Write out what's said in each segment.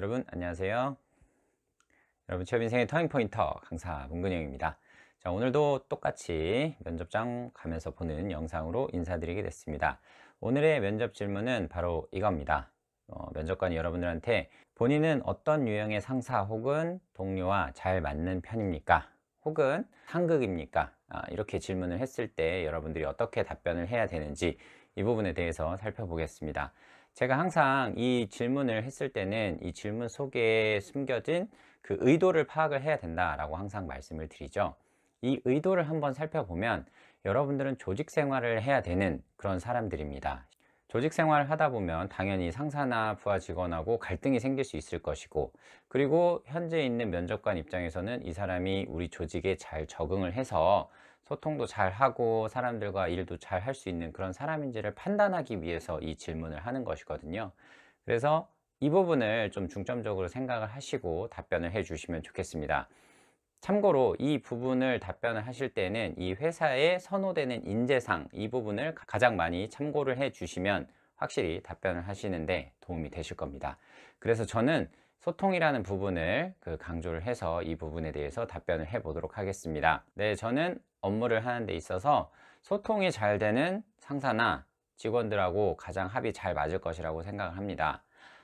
여러분 안녕하세요 여러분 취업 인생의 터닝포인터 강사 문근영입니다 자 오늘도 똑같이 면접장 가면서 보는 영상으로 인사드리게 됐습니다 오늘의 면접 질문은 바로 이겁니다 어, 면접관이 여러분들한테 본인은 어떤 유형의 상사 혹은 동료와 잘 맞는 편입니까? 혹은 상극입니까? 아, 이렇게 질문을 했을 때 여러분들이 어떻게 답변을 해야 되는지 이 부분에 대해서 살펴보겠습니다 제가 항상 이 질문을 했을 때는 이 질문 속에 숨겨진 그 의도를 파악을 해야 된다라고 항상 말씀을 드리죠. 이 의도를 한번 살펴보면 여러분들은 조직 생활을 해야 되는 그런 사람들입니다. 조직 생활을 하다 보면 당연히 상사나 부하 직원하고 갈등이 생길 수 있을 것이고 그리고 현재 있는 면접관 입장에서는 이 사람이 우리 조직에 잘 적응을 해서 소통도 잘하고 사람들과 일도 잘 할 수 있는 그런 사람인지를 판단하기 위해서 이 질문을 하는 것이거든요 그래서 이 부분을 좀 중점적으로 생각을 하시고 답변을 해 주시면 좋겠습니다 참고로 이 부분을 답변을 하실 때는 이 회사에 선호되는 인재상 이 부분을 가장 많이 참고를 해 주시면 확실히 답변을 하시는데 도움이 되실 겁니다 그래서 저는 소통이라는 부분을 그 강조를 해서 이 부분에 대해서 답변을 해 보도록 하겠습니다 네 저는 업무를 하는 데 있어서 소통이 잘 되는 상사나 직원들하고 가장 합이 잘 맞을 것이라고 생각을 합니다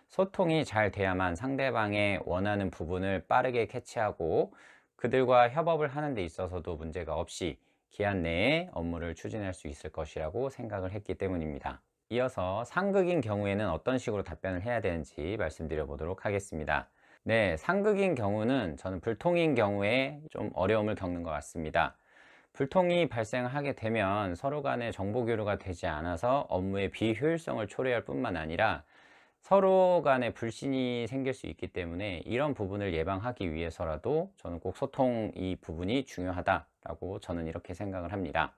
소통이 잘 돼야만 상대방의 원하는 부분을 빠르게 캐치하고 그들과 협업을 하는 데 있어서도 문제가 없이 기한 내에 업무를 추진할 수 있을 것이라고 생각을 했기 때문입니다. 이어서 상극인 경우에는 어떤 식으로 답변을 해야 되는지 말씀드려 보도록 하겠습니다 네 상극인 경우는 저는 불통인 경우에 좀 어려움을 겪는 것 같습니다 불통이 발생하게 되면 서로 간의 정보 교류가 되지 않아서 업무의 비효율성을 초래할 뿐만 아니라 서로 간에 불신이 생길 수 있기 때문에 이런 부분을 예방하기 위해서라도 저는 꼭 소통 이 부분이 중요하다라고 저는 이렇게 생각을 합니다.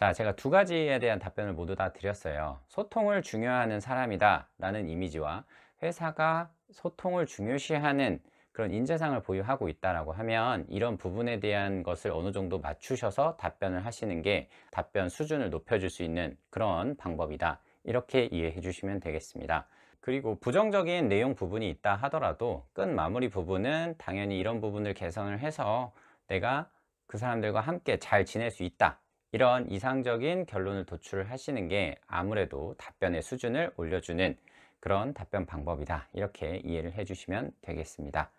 자, 제가 두 가지에 대한 답변을 모두 다 드렸어요. 소통을 중요하는 사람이다 라는 이미지와 회사가 소통을 중요시하는 그런 인재상을 보유하고 있다라고 하면 이런 부분에 대한 것을 어느 정도 맞추셔서 답변을 하시는 게 답변 수준을 높여줄 수 있는 그런 방법이다. 이렇게 이해해 주시면 되겠습니다. 그리고 부정적인 내용 부분이 있다 하더라도 끝 마무리 부분은 당연히 이런 부분을 개선을 해서 내가 그 사람들과 함께 잘 지낼 수 있다 이런 이상적인 결론을 도출을 하시는 게 아무래도 답변의 수준을 올려주는 그런 답변 방법이다 이렇게 이해를 해주시면 되겠습니다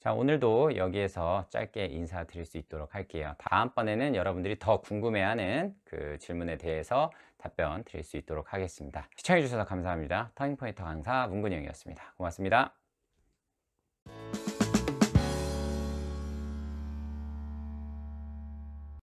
자 오늘도 여기에서 짧게 인사드릴 수 있도록 할게요 다음번에는 여러분들이 더 궁금해하는 그 질문에 대해서 답변 드릴 수 있도록 하겠습니다 시청해주셔서 감사합니다 터닝포인트 강사 문근영이었습니다 고맙습니다